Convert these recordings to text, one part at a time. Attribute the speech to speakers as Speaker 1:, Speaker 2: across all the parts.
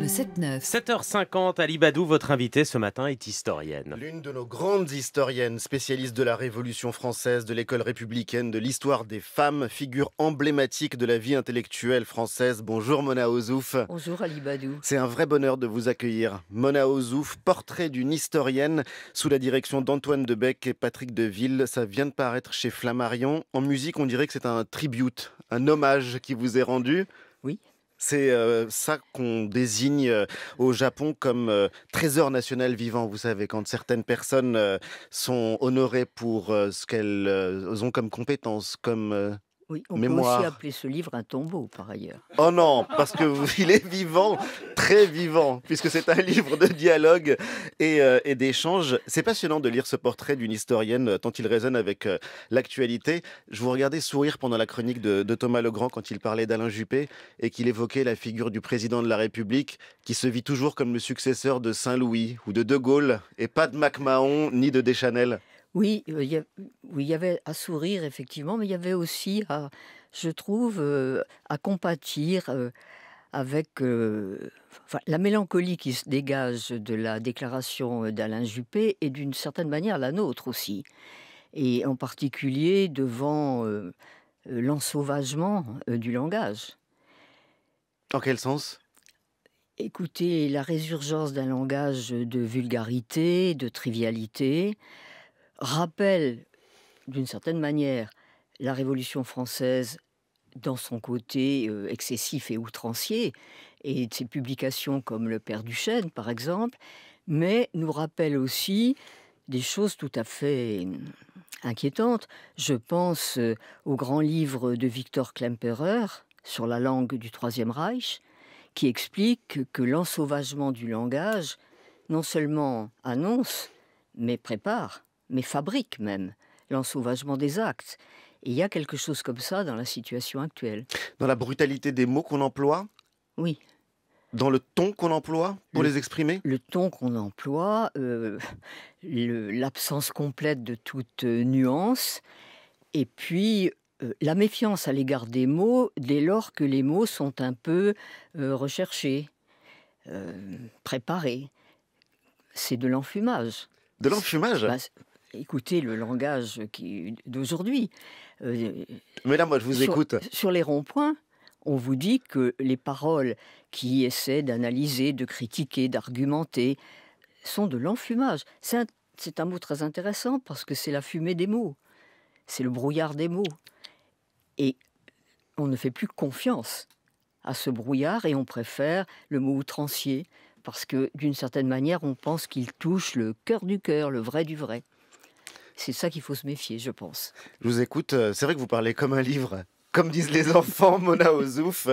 Speaker 1: le 7
Speaker 2: 7 7h50, Ali Badou, votre invitée ce matin est historienne. L'une de nos grandes historiennes, spécialiste de la Révolution française, de l'école républicaine, de l'histoire des femmes, figure emblématique de la vie intellectuelle française. Bonjour Mona Ozouf.
Speaker 1: Bonjour Alibadou. C'est un vrai
Speaker 2: bonheur de vous accueillir. Mona Ozouf, portrait d'une historienne sous la direction d'Antoine Debec et Patrick Deville. Ça vient de paraître chez Flammarion. En musique, on dirait que c'est un tribute, un hommage qui vous est rendu. C'est euh, ça qu'on désigne euh, au Japon comme euh, trésor national vivant. Vous savez, quand certaines personnes sont honorées pour ce qu'elles ont comme compétences, comme oui, on peut aussi
Speaker 1: appeler ce livre un tombeau, par ailleurs.
Speaker 2: Oh non, parce qu'il est vivant, très vivant, puisque c'est un livre de dialogue et, euh, d'échange. C'est passionnant de lire ce portrait d'une historienne, euh, tant il résonne avec euh, l'actualité. Je vous regardais sourire pendant la chronique de, de Thomas Legrand quand il parlait d'Alain Juppé et qu'il évoquait la figure du président de la République qui se vit toujours comme le successeur de Saint-Louis ou de De Gaulle, et pas de Mahon ni de Deschanel.
Speaker 1: Oui, il y, avait à sourire, effectivement, mais il y avait aussi, à, je trouve, à compatir avec la mélancolie qui se dégage de la déclaration d'Alain Juppé et d'une certaine manière la nôtre aussi. Et en particulier devant l'ensauvagement du langage. Dans quel sens Écoutez, la résurgence d'un langage de vulgarité, de trivialité, rappelle d'une certaine manière la Révolution française dans son côté euh, excessif et outrancier, et de ses publications comme Le Père Duchesne, par exemple, mais nous rappelle aussi des choses tout à fait euh, inquiétantes. Je pense euh, au grand livre de Victor Klemperer sur la langue du Troisième Reich, qui explique que l'ensauvagement du langage non seulement annonce, mais prépare mais fabrique même l'ensauvagement des actes. Et il y a quelque chose comme ça dans la situation actuelle. Dans la brutalité des mots qu'on emploie Oui. Dans le ton qu'on emploie pour les exprimer Le ton qu'on emploie, euh, l'absence complète de toute euh, nuance, et puis euh, la méfiance à l'égard des mots dès lors que les mots sont un peu recherchés, préparés. C'est de l'enfumage. De l'enfumage bah, Écoutez le langage d'aujourd'hui. Euh, Mais là, moi, je vous écoute. Sur les ronds-points, on vous dit que les paroles qui essaient d'analyser, de critiquer, d'argumenter, sont de l'enfumage. C'est un, un, mot très intéressant parce que c'est la fumée des mots, c'est le brouillard des mots. Et on ne fait plus confiance à ce brouillard et on préfère le mot outrancier parce que d'une certaine manière on pense qu'il touche le cœur du cœur, le vrai du vrai. C'est ça qu'il faut se méfier, je pense.
Speaker 2: Je vous écoute. Euh, c'est vrai que
Speaker 1: vous parlez comme un livre
Speaker 2: comme disent les enfants, Mona Ozouf.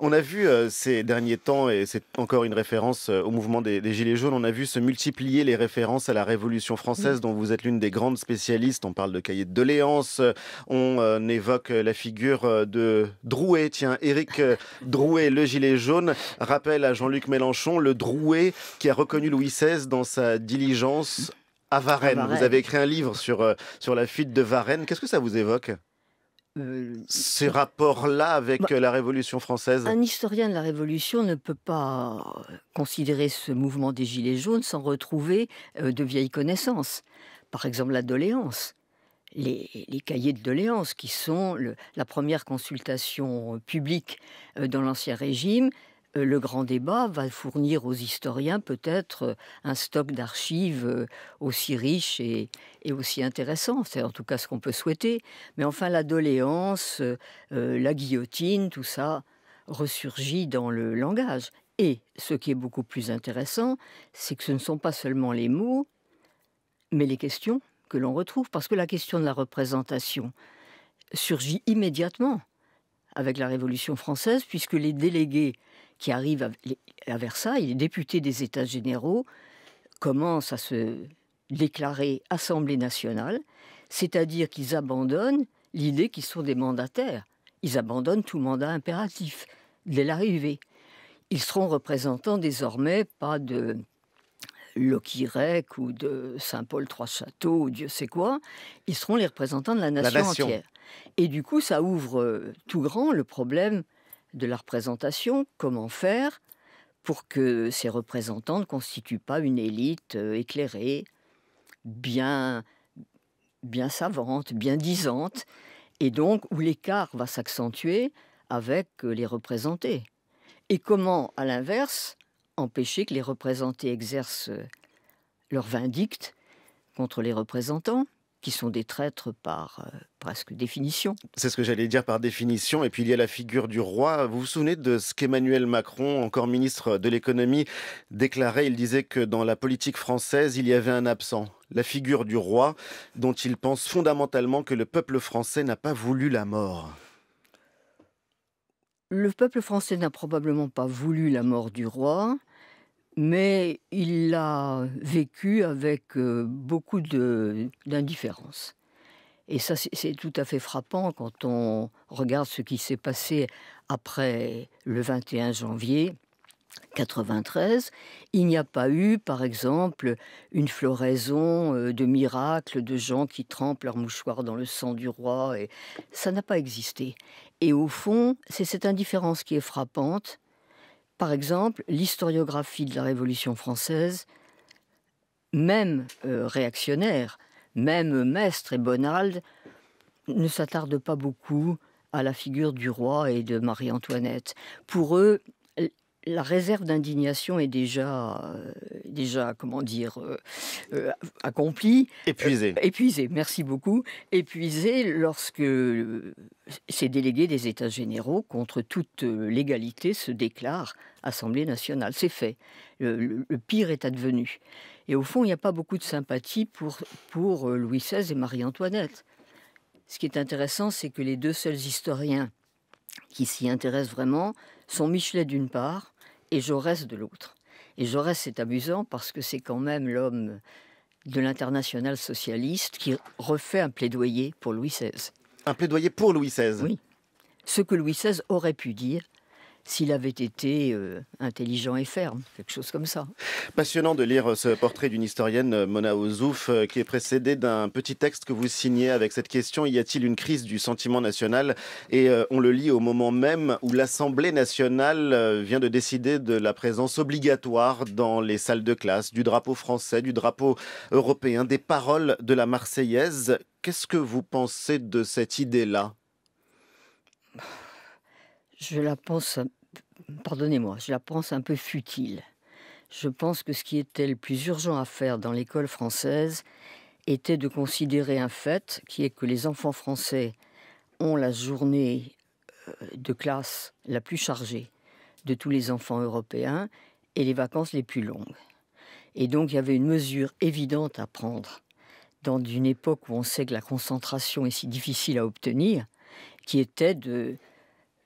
Speaker 2: On a vu euh, ces derniers temps, et c'est encore une référence euh, au mouvement des, Gilets jaunes, on a vu se multiplier les références à la Révolution française, mm. dont vous êtes l'une des grandes spécialistes. On parle de cahiers de doléances, on évoque la figure de Drouet. Tiens, Éric Drouet, le Gilet jaune, rappelle à Jean-Luc Mélenchon le Drouet qui a reconnu Louis XVI dans sa diligence à Varennes. Vous avez écrit un livre sur, euh, sur la fuite de Varennes. Qu'est-ce que ça vous évoque euh, Ces rapports-là avec bah, euh, la Révolution française Un
Speaker 1: historien de la Révolution ne peut pas considérer ce mouvement des Gilets jaunes sans retrouver de vieilles connaissances. Par exemple, la doléance. Les, cahiers de doléance, qui sont la première consultation publique dans l'Ancien Régime, euh, le grand débat va fournir aux historiens peut-être euh, un stock d'archives euh, aussi riche et, aussi intéressant. C'est en tout cas ce qu'on peut souhaiter. Mais enfin, la doléance, la guillotine, tout ça ressurgit dans le langage. Et ce qui est beaucoup plus intéressant, c'est que ce ne sont pas seulement les mots, mais les questions que l'on retrouve. Parce que la question de la représentation surgit immédiatement avec la Révolution française, puisque les délégués qui arrive à, Versailles, les députés des États généraux commencent à se déclarer Assemblée nationale, c'est-à-dire qu'ils abandonnent l'idée qu'ils sont des mandataires. Ils abandonnent tout mandat impératif dès l'arrivée. Ils seront représentants désormais pas de Rec ou de Saint-Paul-Trois-Châteaux ou Dieu sait quoi. Ils seront les représentants de la nation. entière. Et du coup, ça ouvre euh, tout grand le problème de la représentation, comment faire pour que ces représentants ne constituent pas une élite euh, éclairée, bien, bien savante, bien disante, et donc où l'écart va s'accentuer avec euh, les représentés. Et comment, à l'inverse, empêcher que les représentés exercent euh, leur vindicte contre les représentants qui sont des traîtres par euh, presque définition.
Speaker 2: C'est ce que j'allais dire par définition. Et puis il y a la figure du roi. Vous vous souvenez de ce qu'Emmanuel Macron, encore ministre de l'économie, déclarait Il disait que dans la politique française, il y avait un absent, la figure du roi, dont il pense fondamentalement que le peuple français n'a pas voulu la mort.
Speaker 1: Le peuple français n'a probablement pas voulu la mort du roi mais il l'a vécu avec euh, beaucoup d'indifférence. Et ça, c'est tout à fait frappant quand on regarde ce qui s'est passé après le 21 janvier 93. Il n'y a pas eu, par exemple, une floraison euh, de miracles, de gens qui trempent leur mouchoirs dans le sang du roi. Et ça n'a pas existé. Et au fond, c'est cette indifférence qui est frappante par exemple, l'historiographie de la Révolution française, même euh, réactionnaire, même Mestre et Bonald, ne s'attarde pas beaucoup à la figure du roi et de Marie-Antoinette. Pour eux, la réserve d'indignation est déjà, euh, déjà comment dire, euh, euh, accomplie. Épuisée. épuisée, merci beaucoup. Épuisée lorsque ces délégués des États généraux, contre toute légalité, se déclarent Assemblée nationale. C'est fait. Le, pire est advenu. Et au fond, il n'y a pas beaucoup de sympathie pour, pour Louis XVI et Marie-Antoinette. Ce qui est intéressant, c'est que les deux seuls historiens qui s'y intéressent vraiment sont Michelet d'une part et Jaurès de l'autre. Et Jaurès, c'est amusant parce que c'est quand même l'homme de l'international socialiste qui refait un plaidoyer pour Louis XVI. Un plaidoyer pour Louis XVI Oui. Ce que Louis XVI aurait pu dire s'il avait été euh, intelligent et ferme, quelque chose comme ça.
Speaker 2: Passionnant de lire ce portrait d'une historienne, euh, Mona Ozouf, euh, qui est précédé d'un petit texte que vous signez avec cette question Y a-t-il une crise du sentiment national Et on le lit au moment même où l'Assemblée nationale vient de décider de la présence obligatoire dans les salles de classe du drapeau français, du drapeau européen, des paroles de la Marseillaise. Qu'est-ce que vous pensez de cette idée-là
Speaker 1: Je la pense pardonnez-moi, je la pense un peu futile. Je pense que ce qui était le plus urgent à faire dans l'école française était de considérer un fait qui est que les enfants français ont la journée euh, de classe la plus chargée de tous les enfants européens et les vacances les plus longues. Et donc il y avait une mesure évidente à prendre dans une époque où on sait que la concentration est si difficile à obtenir, qui était de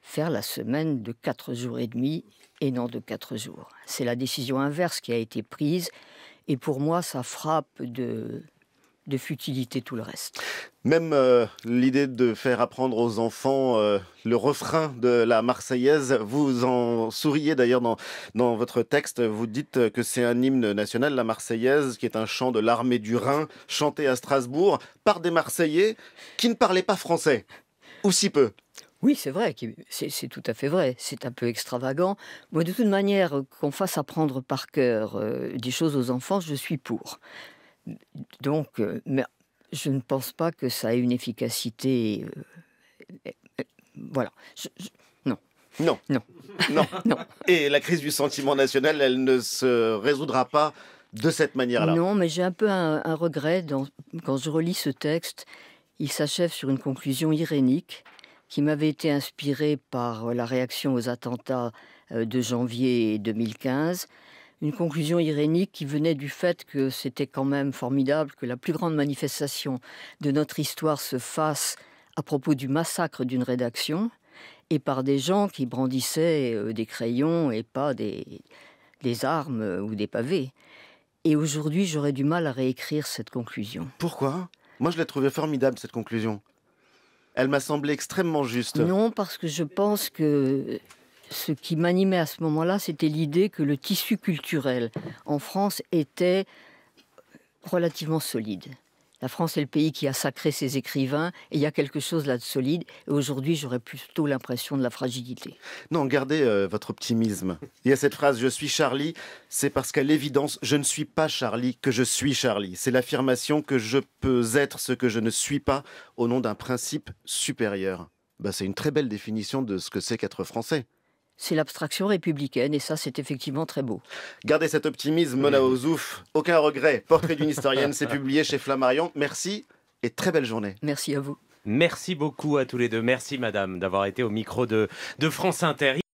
Speaker 1: faire la semaine de quatre jours et demi et non de quatre jours. C'est la décision inverse qui a été prise et pour moi ça frappe de, futilité tout le reste.
Speaker 2: Même euh, l'idée de faire apprendre aux enfants euh, le refrain de la Marseillaise, vous en souriez d'ailleurs dans, dans votre texte, vous dites que c'est un hymne national, la Marseillaise, qui est un chant de l'armée du Rhin, chanté à Strasbourg par des Marseillais qui ne parlaient pas français,
Speaker 1: ou si peu. Oui, c'est vrai, c'est tout à fait vrai. C'est un peu extravagant. Moi, de toute manière, euh, qu'on fasse apprendre par cœur euh, des choses aux enfants, je suis pour. Donc, euh, mais je ne pense pas que ça ait une efficacité. voilà. non. Non. Non.
Speaker 2: Non. Et la crise du sentiment national, elle ne se résoudra pas de cette manière-là. Non,
Speaker 1: mais j'ai un peu un, regret quand je relis ce texte. Il s'achève sur une conclusion irénique qui m'avait été inspiré par euh, la réaction aux attentats euh, de janvier 2015. Une conclusion irénique qui venait du fait que c'était quand même formidable que la plus grande manifestation de notre histoire se fasse à propos du massacre d'une rédaction et par des gens qui brandissaient euh, des crayons et pas des, armes ou des pavés. Et aujourd'hui, j'aurais du mal à réécrire cette conclusion. Pourquoi
Speaker 2: Moi, je l'ai trouvée formidable, cette conclusion. Elle m'a semblé extrêmement juste.
Speaker 1: Non, parce que je pense que ce qui m'animait à ce moment-là, c'était l'idée que le tissu culturel en France était relativement solide. La France est le pays qui a sacré ses écrivains, et il y a quelque chose là de solide. Et aujourd'hui, j'aurais plutôt l'impression de la fragilité.
Speaker 2: Non, gardez euh, votre optimisme. Il y a cette phrase, je suis Charlie, c'est parce qu'à l'évidence, je ne suis pas Charlie que je suis Charlie. C'est l'affirmation que je peux être ce que je ne suis pas au nom d'un principe supérieur. Bah, c'est une très
Speaker 1: belle définition de ce que c'est qu'être français c'est l'abstraction républicaine, et ça, c'est effectivement très beau.
Speaker 2: Gardez cet optimisme, Mona Ozouf. Aucun regret. Portrait d'une historienne, c'est publié chez Flammarion. Merci et très belle journée. Merci à vous. Merci beaucoup à tous les deux. Merci, madame, d'avoir été au micro de, de France Inter.